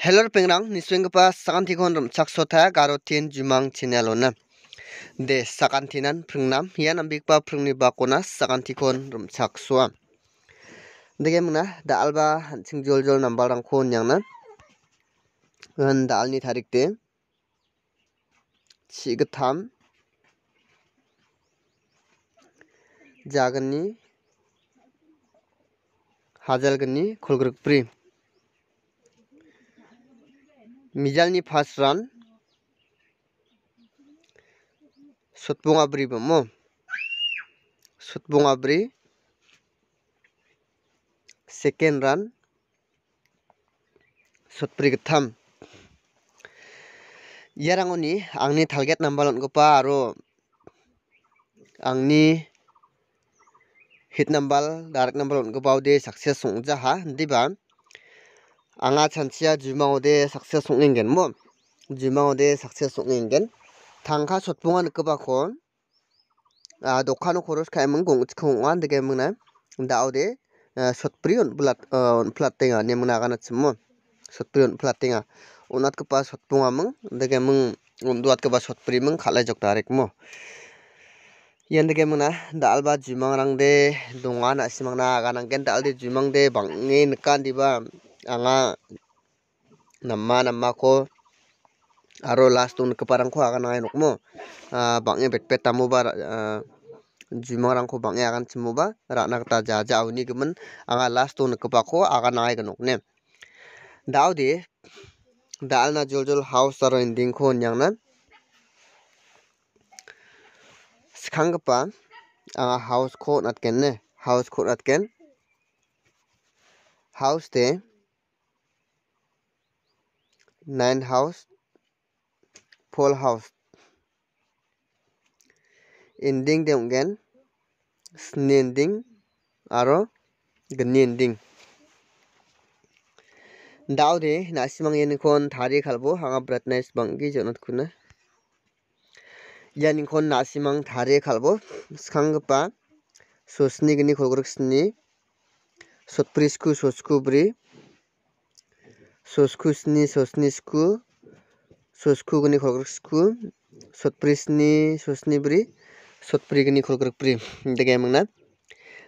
Hello pengrang ni swing pa sakanti khonrum chakso tha garo tin jumang channel ona de sakanti nan phringnam yan ambik pa phringni ba kona sakanti khonrum chakso dege mna da alba hanching jol jol nambal rang khon yang na ngan da alni tharik te chig tham jagni hazal gni khulgruk prim मिजाल first रान सतबंगाब्रि बम सतबंगाब्रि second रान सतब्रि गथाम ইয়ারাঙনি আংনি টার্গেট নাম্বার লনগোপা আরো आंनि हिट नाम्बार डाइरेक्ट नाम्बार अनगोबाव दे साक्सेस संजाहा होनदिबा anga chanchia jumao de success songeng gen mo jumao de success songeng gen thangkha chotpungan kaba kho a dokhan khoros khai mung gong chkhong an de ge mung na dao de chotprion blat on platting a ne mung na gana chmo chotprion platting a onat ka pas chotpunga mung de ge mung onduat ka pas chotpri mung khala jok tarik mo yen de ge mung na dal ba jumang rang de dongan asimang na gana gen dal de jumang de bangin kan diba ala nama nama ko aro last tun ke parang ko akan ngai nok mo ah, bangnya bet e bet tamu bar ah, jima orang ko bangnya e akan cemu ba rana kata jaja awni kemen anga last tun ke pakho akan ngai ke nok ne dau di dal na jol jol house taro ending ko nyang na sekang kepa anga house ko nat ken ne house ko nat ken house de nine house full house ending them again snending aro gnending dau de nasimang yen kon thari khalbo hanga pratnais bangi jonot kuna yan kon nasimang thari khalbo skang pa sosni gni khol gorok sni sotpris ku sosku bri Soskusni sosnisku sosku gani khorgrisku sotprisni sosnibri sotpri gani khorgrikpri dege mangna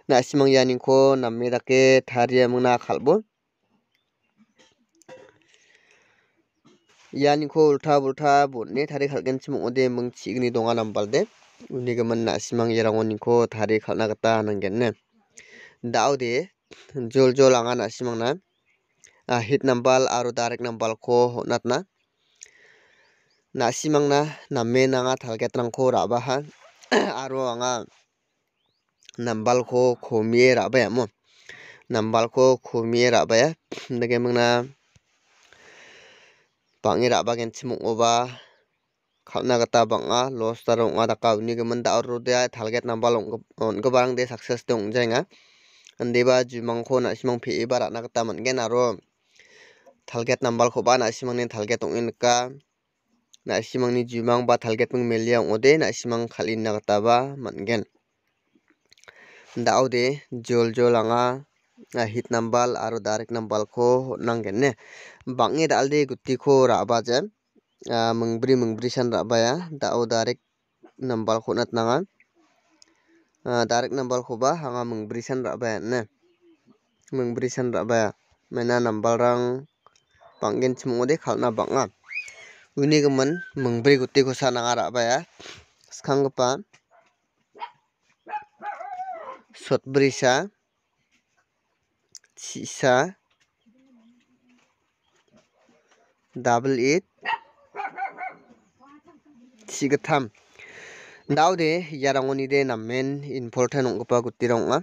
na simang yani ko namme dake thariya mangna khalbo yani ko ultha ultha bunne thari khalgen chim ode mang chigni donga nambalde unige man na simang yarangoni ko thari khalna gata nangenne daude jol jol angana simangna Ah, hit number aru direct number ko hotnatna na simangna na main anga target rang ko raba ha aru anga number ko khomie raba ya mo number ko khomie raba ya dege mangna pangi raba gen chimu oba khawna gata banga loss taro nga da kauni ge manda aru de ya, target number ong ong barang de success de ong jainga andeba jumang ko na simang phi ebara na gata man gen aru thalget number khoba naisimang ne thalget ongin ka naisimang ni jimang ba thalget mung melia ode naisimang khali nagta ba mangen daude jol jol anga hit number aro darik number ko nangen ne bangi e dalde gutti ko raba je ah, mungbri mungbri san raba ya dao direct number ko nat nanga ah, direct number khoba hanga mungbri san raba ya ne mungbri san raba ya mena number rang bangen chimode khalna banga uni gaman mungbre gutte ko sa nangara ba ya skhang pa sotbrisa sisa double eight sigatham now de yarangoni de namen important ongpa gutti rongwa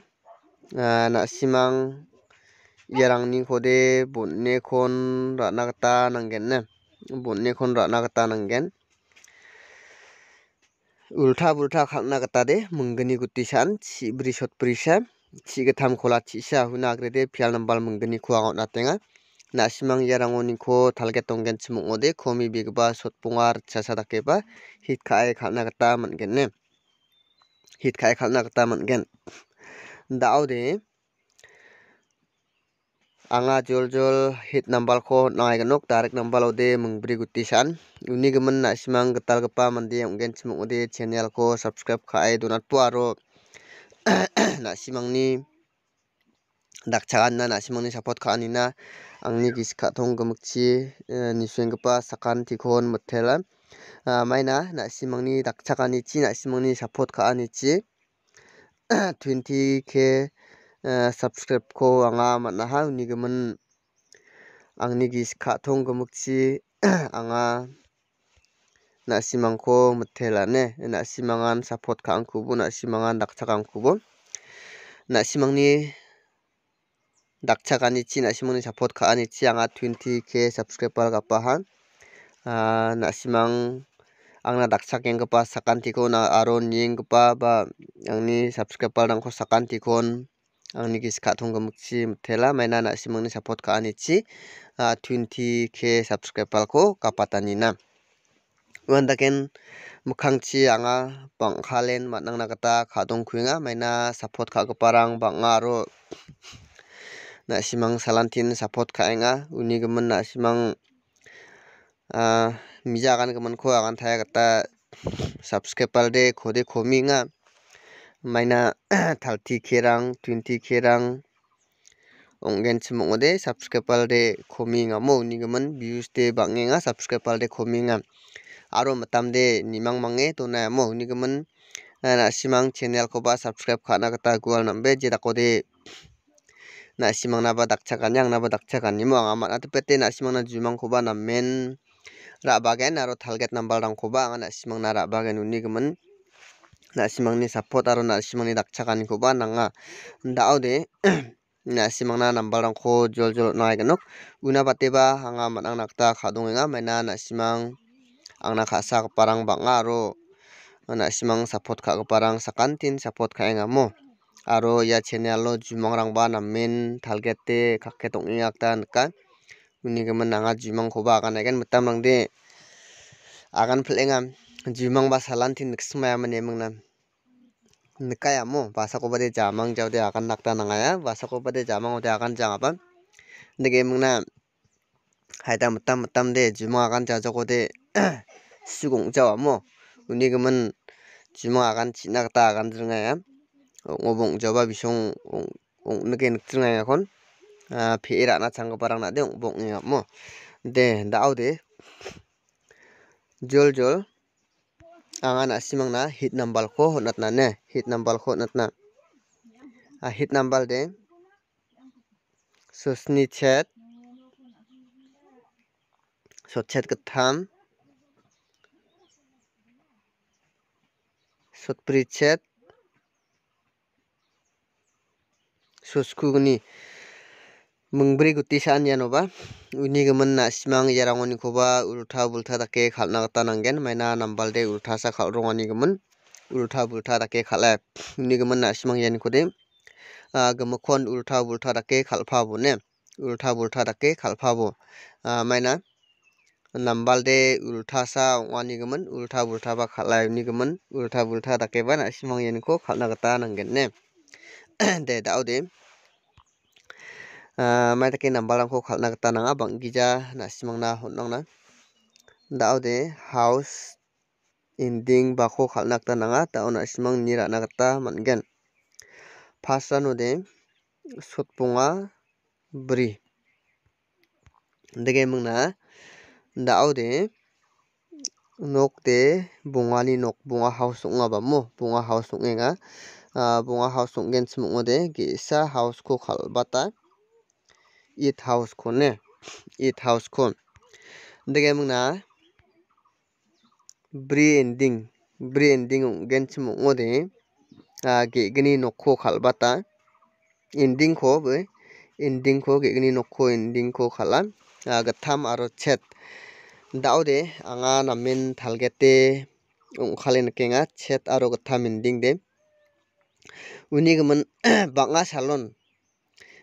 ah, na simang yarangni kode bunne kon ratna gata nangen ne bunne kon ratna gata nangen ulta bulta khakna gata de mungni gutti san chibri shot prisha chige tham khola chi sha huna agre de phial nambal mungni khu angot na tenga nasimang yarangoni ko thalge tonggen chimu ode khomi bigba shot pungar chasa dakke ba hit khae khakna gata mangen ne hit khae khakna gata mangen daude anga jol jol hit nambal ko nai ganok tarik nambal ode mengberi gutisan uni gemen nak simang getal gepa mandi yang gen simuk ode channel ko subscribe kai donat puaro nak simang ni dak cakan na nak simang ni support ka ni na ang ni gis ka tong gemukci eh, ni sueng gepa sakan tikon metela ah, mai na nak simang ni dak cakan ni ci nak simang ni support ka ni ci 20k subscribe anga a ko m subscribe क a आंगा म i ा हाउ निगमन आ ं a ि ग k सिखा थ ो a n म ु क ् स ि आंगा a ा स ि म ां को a थ े ल ा न े नासिमाङान सापर्ट खा आ n ख ौ ब ो न n स ि म ा ङ ा न दाकथाखा आ ं ख n ब ो न ा स ि म ा i न a द ा क थ ा a ा न ि थि नासिमांनि सापर्ट ख ा k ि थि आ c ह i ट ु व a न ् ट ि के स ा ब स क ् र ा इ ब a र गाबा हा नासिमां आंना दाकसाकेंगपा स ा क ा न ् त ि ख n ना आरो निंगपा ब a आंनि subscriber a n g ko sakanti k ख n आंनि गेस खाथंगो मुक्सि मुथेला माइना नासि मोंनि सापर्ट खा आनिसि टुवेन्टि के साबस्क्राइबारखौ गापातानि ना वन दाखेन मोखांथि आङा बांखालेन मातनांना गता खादं खुयङा माइना सापर्ट खागोपारां बाङा आरो नासिमां सालान्थिन सापर्ट खाहेङा उनिगोमोन नासिमां मिजा आगानगोमोनखौ आगान थाया गता साबस्क्राइबार दे खदे खमिङा maina thalti kerang twenty kerang ongen chimong ode subscribe pal de khominga mo nigaman views de bangenga subscribe pal de khominga aro matam de nimang mange to na ya mo nigaman eh, na simang channel ko ba subscribe khana kata gual nambe je dakode na simang na ba dakcha kan yang na ba dakcha kan nimo ama at pete na simang na jumang ko ba na men ra bagen aro thalget number rang ko ba na simang na ra bagen unigaman 나시망니 사포다로 나시망니 낙차간고바 나가 나오데 나시망나 남발랑코 졸졸 나이가녹 우나바테바 항아 마낭 낙타 가동이가 매나 나시망 앙나 가사 바랑 방아로 나시망 사포트 가고 바랑 사칸틴 사포트 가잉아모 아로 야 채널로 주망랑 바 남민 달게테 각케 동이약단까 우니가 만나가 주망 고바 아간 에겐 무탐랑데 아간 플랭암 mình thì em ta jimang ba salan thin niksimaya mane mangna nikaya mo basa ko bade jamang jaw de akan nakta nangaya basa ko bade jamang de akan jang apan nige mangna haida matam matam de jimang akan jaw ko de sugong jaw mo uni gemen jimang akan china kata akan jangaya ngobong jaw ba bisong ong nige nikjangaya kon pheira na chang parang na de bong ngap mo de dau đi, jol jol anga nasimangna hit number ko honatna ne hit number ko honatna a hit number de susni chet sochet katham sotprichet suskugni mongbrei gote sa·anianoba uni gimin na·simang iarangonikoba ulta bulta dake kal·na gita nangen maina nambalde ultasa kal·ronggani gimin ulta bulta dake kal·e uni gimin na·simang ianikode gimikon ulta bulta dake kal·pabo ne ulta bulta dake kal·pabo maina nambalde ultasa ong·ani gimin ulta bulta ba kal·ai uni gimin ulta bulta dake ba na·simang ianiko kal·na gita nangen ne de da·ode Ah, mai takin number rang ko khalna ta nang abang gija na simang na hunang na dau de house ending ba ko khalna ta nang ta ona simang ni ra na ta man gen phasa no de sutpunga bri dege mung na dau de nok te bungali nok bunga house nga ba mo bunga house nga ah, bunga house ngen smu ngode ge sa house ko khal bata ইট house খনে ইট হাউস খন দেগে মংনা ব্রেন্ডিং ব্রেন্ডিং গেনছম ওদে আগে গনি নখো খালবাতা ইন্ডিং খো বে ইন্ডিং খো গনি নখো ইন্ডিং খো খালা আগে থাম আর ছেত দাউদে আঙা নামেন থালগেতে উংখালেন কেঙা ছেত আর গথাম ইন্ডিং দে উনি গমন বাঙা সালন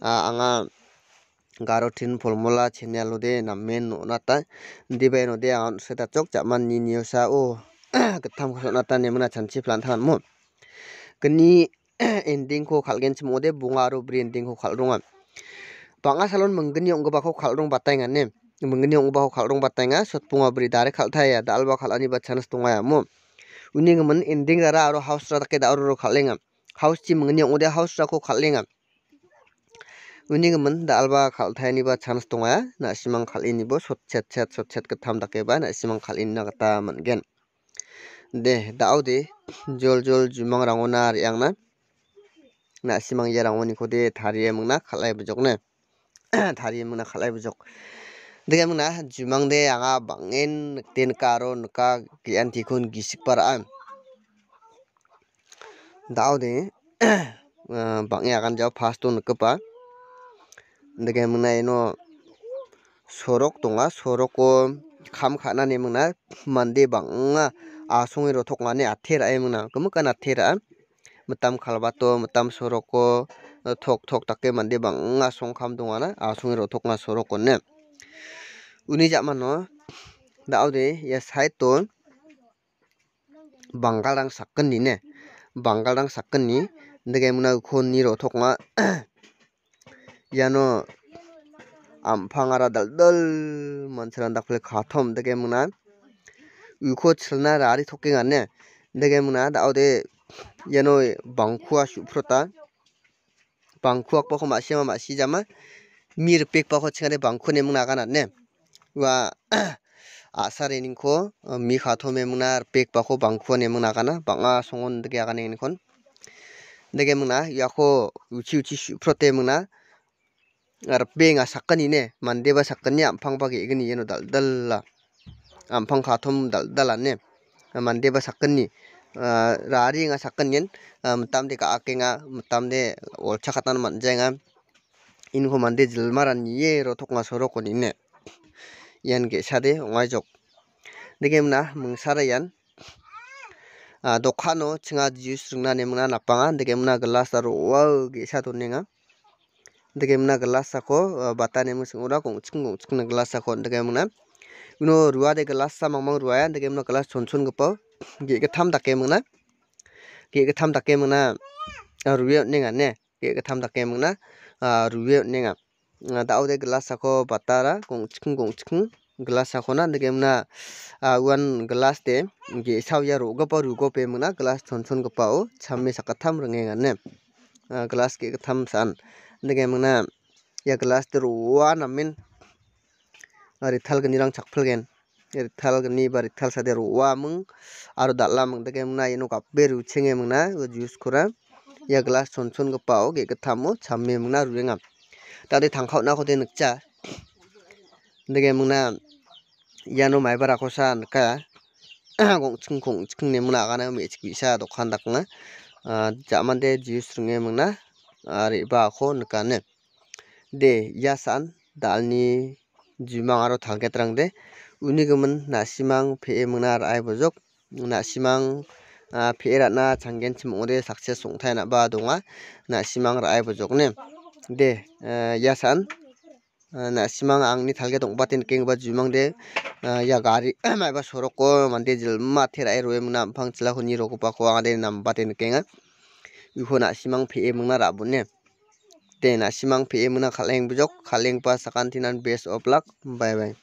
आंगा गारोथिन फर्मुला छेनेलो दे नामेन नता दिबाय नदे आं सेता चोक चामान नि निउसा ओ गथाम खस नता नेमना छानसि प्लान थान मु गनि एंडिंग को खालगेन छमोदे बुंगारो ब्रेंडिंग को खालरोङा बांगा सालोन मंगनि अंगबाखौ खालरोङ बाताङाने मंगनि अंगबाखौ खालरोङ बाताङा सतपुङा ब्रि दारे खालथाया दालबा खालानि बाछानस दङाया मु उनिङमोन एंडिंग दारा आरो हाउस रा दाके दारो खालेङा हाउस चि मंगनि अंगदे हाउस राखौ खालेङा Unigaman the alba kaltani ba chams tunga na simang kalini bo sot chat chat sot chat ka tham dake ba na simang kalin na kata man gen. De da audi jol jol jumang rangona riang na na simang ya rangoni kode tariye mung na kalai bujok na tariye mung na kalai bujok. Dega mung na jumang de yanga bangin tin karo nuka gian tikun gisik para an. Da audi bangin akan jauh pastu nuka pa. cái mình mình mình đúng này này á ndege mengnai no sorok tonga soroko kham khanani mungna mande banga asongi e ro thokngani athera ai mungna kumukan athera mutam khalbato mutam soroko đúng thok takke mande banga songkham dongana asongi e ro thokna soroko ne uni jamano daude ya side to bangal rang sakkan ni ne bangal rang sakkan ni mình mungna khôn ni ro mà yano ampangara dal dal manchiran dakle khatom dege muna uko chilna rari thokke ganne dege muna da ode yano e bangkhua suprota bangkhua pakho ma sema ma si jama mir pek pakho chhare bangkhu ne muna gana ne wa asare ninko mi khatom me muna pek pakho bangkhu ne muna gana banga songon dege gana ninkon dege muna yako uchi uchi suprote muna ngar beng a sakani ne mande ba sakani am phang bagi igni yeno dal dal la am phang kha thom dal dal la ne mande ba sakani ah, rari nga sakani yen ah, mtam de ka ake nga mtam de ol cha khatan man jenga in ho mande jil maran ye ro thok nga soro ko ni ne yan ge sa de ngai jok dege mna mung sara yan ah, dokhano chinga juice rungna nemna napanga dege mna glass aro wa ge sa to ne nga dekai mana glass aku e, bata ni mesti orang aku ucing ucing na glass aku dekai mana mino ruah dekai glass sama mang ruah ya dekai mana glass cun cun gupau gie ke tham tak kai mana gie ke tham tak kai mana ruah ni ngan ni gie ke tham tak kai mana ruah ni ngan tau dekai glass aku bata la ucing ucing glass aku na dekai mana awan glass de gie saw ya ruah gupau ruah gupau mana glass cun cun gupau cham mesti kat tham ringan ni glass gie ke tham san lege mangna ia glass terua namen rital gani rang chakphal gen rital gani ba rital sade ruwa mung aro dalla mang dege mangna eno kappe ru chenge mangna go juice kora ia glass chonchon go pao ge kathamo chamme mangna ruenga tate thangkhau na khote nukcha dege mangna iano maibara khosa nka gong chung kong chung ne mangna agana me chik bisa dokhan dakna jamande juice runge mangna ari ba kho nkane de yasan dalni jimang aro thangketrang de unigumun nasimang phe mangnar ai bojok nasimang phe ratna changgen chimode success songthai na ba dunga nasimang ra ai bojok ne de e, yasan e, nasimang angni thalge dong batin king ba jimang de e, ya gari mai ba soroko mande jil ma thira ai roem na phang chila khuni roku pa ko angade nam batin kenga ihona simang phe mungna rabune tena simang phe mungna khaleng bujok khaleng pa sakantinan base of luck bye bye